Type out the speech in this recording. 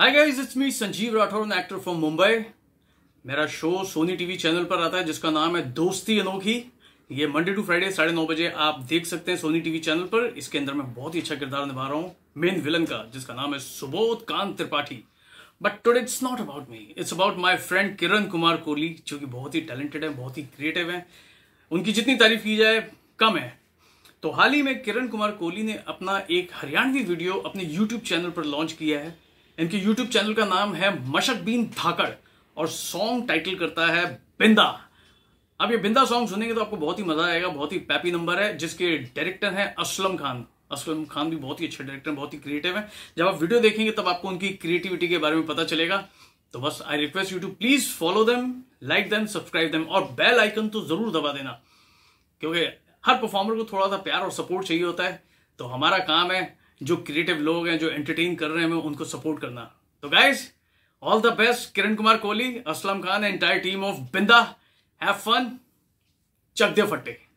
hi guys it's me Sanjeev Rathore an actor from Mumbai मेरा show Sony TV channel पर आता है जिसका नाम है दोस्ती अनोखी ये मंडे टू फ्राइडे साढ़े नौ बजे आप देख सकते हैं सोनी टीवी चैनल पर इसके अंदर मैं बहुत ही अच्छा किरदार निभा रहा हूँ मेन विलन का जिसका नाम है Subodh Kant Tripathi but today it's not about me it's about my friend Kiran Kumar Kohli जो कि बहुत ही टैलेंटेड है बहुत ही क्रिएटिव है उनकी जितनी तारीफ की जाए कम है तो हाल ही में किरण कुमार कोहली ने अपना एक हरियाणवी वीडियो अपने यूट्यूब चैनल पर लॉन्च किया है इनके यूट्यूब चैनल का नाम है मशक बीन धाकड़ और सॉन्ग टाइटल करता है बिंदा अब ये बिंदा सॉन्ग सुनेंगे तो आपको बहुत ही मजा आएगा बहुत ही पैपी नंबर है जिसके डायरेक्टर हैं असलम खान असलम खान भी बहुत ही अच्छे डायरेक्टर बहुत ही क्रिएटिव है जब आप वीडियो देखेंगे तब आपको उनकी क्रिएटिविटी के बारे में पता चलेगा तो बस I request you to please follow them like them subscribe them और बेल आइकन तो जरूर दबा देना क्योंकि हर परफॉर्मर को थोड़ा सा प्यार और सपोर्ट चाहिए होता है तो हमारा काम है जो क्रिएटिव लोग हैं जो एंटरटेन कर रहे हैं उनको सपोर्ट करना तो guys all the best Kiran Kumar Kohli Aslam Khan entire team of Binda have fun चक दे फट्टे